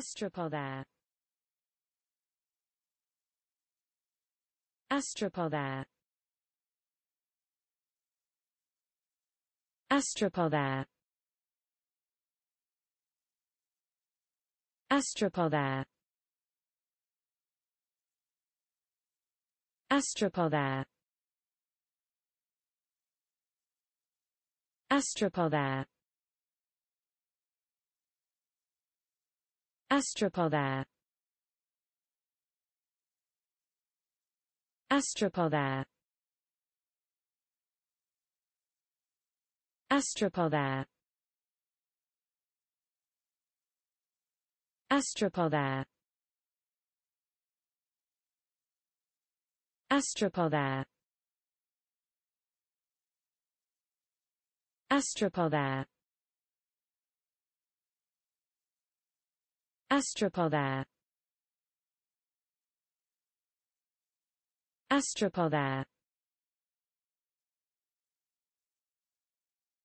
Astropodair Astropodair Astropodair Astropodair Astropodair Astropodair Astropodair Astropodair Astropodair Astropodair Astropodair Astropodair Astropodair Astropodair